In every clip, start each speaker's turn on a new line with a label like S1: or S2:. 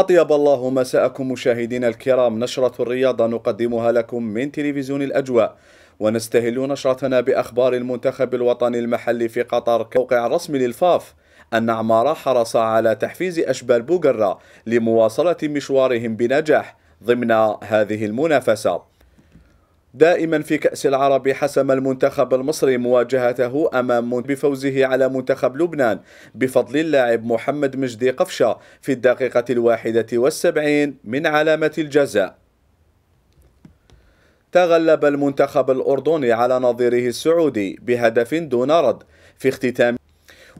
S1: أطيب الله مساءكم مشاهدينا الكرام نشرة الرياضة نقدمها لكم من تلفزيون الأجواء ونستهل نشرتنا بأخبار المنتخب الوطني المحلي في قطر كموقع رسمي للفاف أن عمارة حرص على تحفيز أشبال بوغرة لمواصلة مشوارهم بنجاح ضمن هذه المنافسة دائما في كأس العرب حسم المنتخب المصري مواجهته أمام بفوزه على منتخب لبنان بفضل اللاعب محمد مجدي قفشة في الدقيقة الواحدة والسبعين من علامة الجزاء تغلب المنتخب الأردني على نظيره السعودي بهدف دون رد في اختتام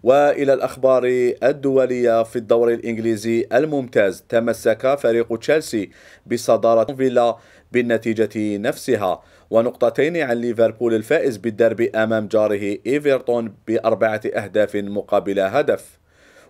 S1: والى الاخبار الدوليه في الدوري الانجليزي الممتاز تمسك فريق تشيلسي بصداره فيلا بالنتيجه نفسها ونقطتين عن ليفربول الفائز بالدرب امام جاره ايفرتون باربعه اهداف مقابل هدف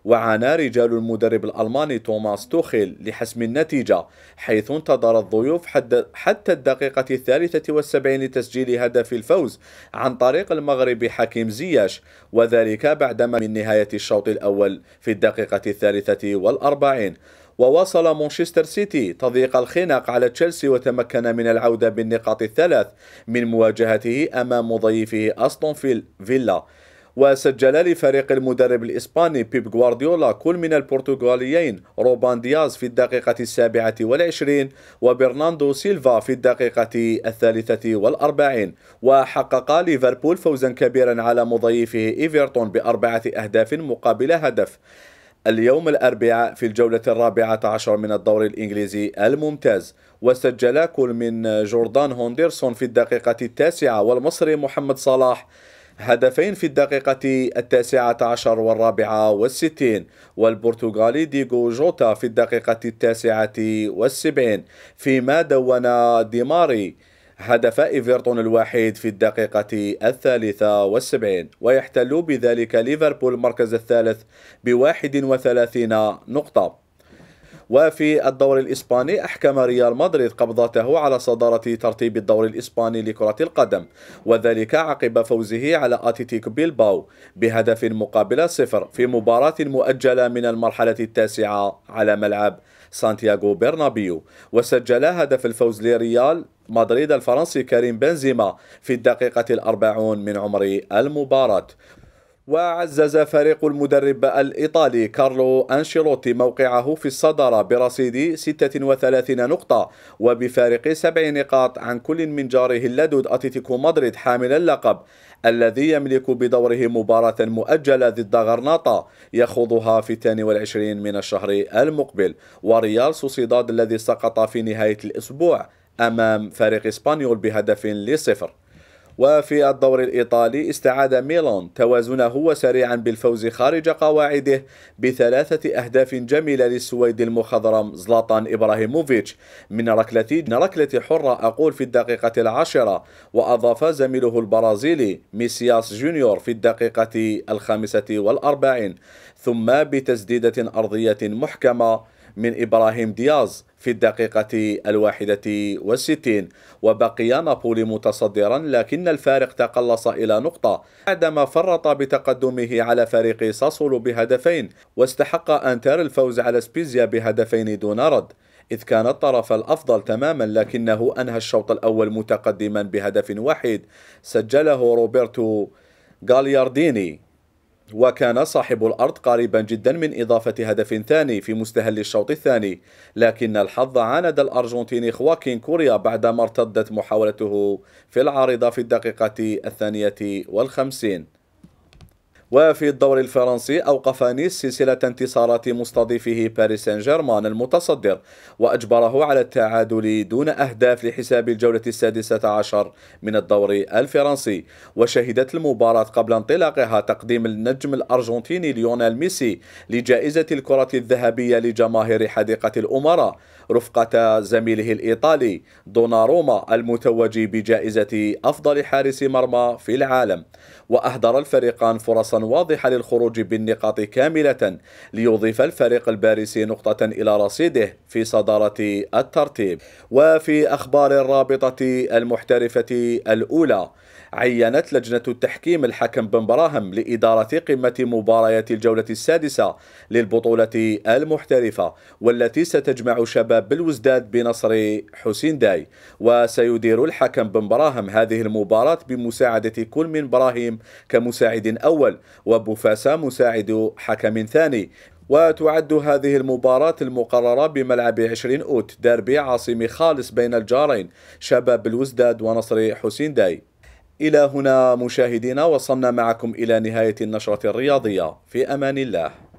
S1: وعانى رجال المدرب الألماني توماس توخيل لحسم النتيجة حيث انتظر الضيوف حتى الدقيقة الثالثة والسبعين لتسجيل هدف الفوز عن طريق المغربي حكيم زياش وذلك بعدما من نهاية الشوط الأول في الدقيقة الثالثة والأربعين وواصل مانشستر سيتي تضييق الخناق على تشيلسي وتمكن من العودة بالنقاط الثلاث من مواجهته أمام مضيفه أستون فيلا وسجل لفريق المدرب الإسباني بيب غوارديولا كل من البرتغاليين روبان دياز في الدقيقة السابعة والعشرين وبرناندو سيلفا في الدقيقة الثالثة والأربعين وحقق ليفربول فوزا كبيرا على مضيفه إيفرتون بأربعة أهداف مقابل هدف اليوم الأربعاء في الجولة الرابعة عشر من الدوري الإنجليزي الممتاز وسجل كل من جوردان هوندرسون في الدقيقة التاسعة والمصري محمد صلاح هدفين في الدقيقة التاسعة عشر والرابعة والستين والبرتغالي ديغو جوتا في الدقيقة التاسعة والسبعين فيما دون ديماري هدف إيفرتون الوحيد في الدقيقة الثالثة والسبعين ويحتل بذلك ليفربول المركز الثالث بواحد وثلاثين نقطة وفي الدوري الإسباني أحكم ريال مدريد قبضته على صدارة ترتيب الدوري الإسباني لكرة القدم وذلك عقب فوزه على أتيتيك بيلباو بهدف مقابل صفر في مباراة مؤجلة من المرحلة التاسعة على ملعب سانتياغو برنابيو وسجل هدف الفوز لريال مدريد الفرنسي كريم بنزيما في الدقيقة الأربعون من عمر المباراة وعزز فريق المدرب الإيطالي كارلو أنشيلوتي موقعه في الصدارة برصيد 36 نقطة وبفارق سبع نقاط عن كل من جاره اللدود أتيتيكو مدريد حامل اللقب الذي يملك بدوره مباراة مؤجلة ضد غرناطة يخوضها في 22 من الشهر المقبل وريال سوسيداد الذي سقط في نهاية الأسبوع أمام فريق إسبانيول بهدف لصفر وفي الدور الإيطالي استعاد ميلون توازنه وسريعا بالفوز خارج قواعده بثلاثة أهداف جميلة للسويد المخضرم زلاطان إبراهيموفيتش من ركلة ركلة حرة أقول في الدقيقة العاشرة وأضاف زميله البرازيلي ميسياس جونيور في الدقيقة الخامسة والأربعين ثم بتسديدة أرضية محكمة من إبراهيم دياز في الدقيقة الواحدة والستين وبقي نابولي متصدرا لكن الفارق تقلص إلى نقطة بعدما فرط بتقدمه على فريق ساسولو بهدفين واستحق أنتر الفوز على سبيزيا بهدفين دون رد إذ كان الطرف الأفضل تماما لكنه أنهى الشوط الأول متقدما بهدف واحد سجله روبرتو غاليارديني وكان صاحب الأرض قريبا جدا من إضافة هدف ثاني في مستهل الشوط الثاني لكن الحظ عاند الأرجنتيني خواكين كوريا بعدما ارتدت محاولته في العارضة في الدقيقة الثانية والخمسين وفي الدور الفرنسي أوقف نيس سلسلة انتصارات مستضيفه باريس سان جيرمان المتصدر وأجبره على التعادل دون أهداف لحساب الجولة السادسة عشر من الدور الفرنسي وشهدت المباراة قبل انطلاقها تقديم النجم الأرجنتيني ليونيل ميسي لجائزة الكرة الذهبية لجماهير حديقة الأمراء رفقة زميله الإيطالي دوناروما المتوج بجائزة أفضل حارس مرمى في العالم وأهدر الفريقان فرصا واضحة للخروج بالنقاط كاملة ليضيف الفريق الباريسي نقطة إلى رصيده في صدارة الترتيب وفي أخبار الرابطة المحترفة الأولى عينت لجنة التحكيم الحكم بن براهم لإدارة قمة مباريات الجولة السادسة للبطولة المحترفة والتي ستجمع شباب بالوزداد بنصر حسين داي وسيدير الحكم بن براهم هذه المباراة بمساعدة كل من براهيم كمساعد أول وبوفاسا مساعد حكم ثاني وتعد هذه المباراة المقررة بملعب 20 أوت داربي عاصمي خالص بين الجارين شباب الوزداد ونصر حسين داي إلى هنا مشاهدينا وصلنا معكم إلى نهاية النشرة الرياضية في أمان الله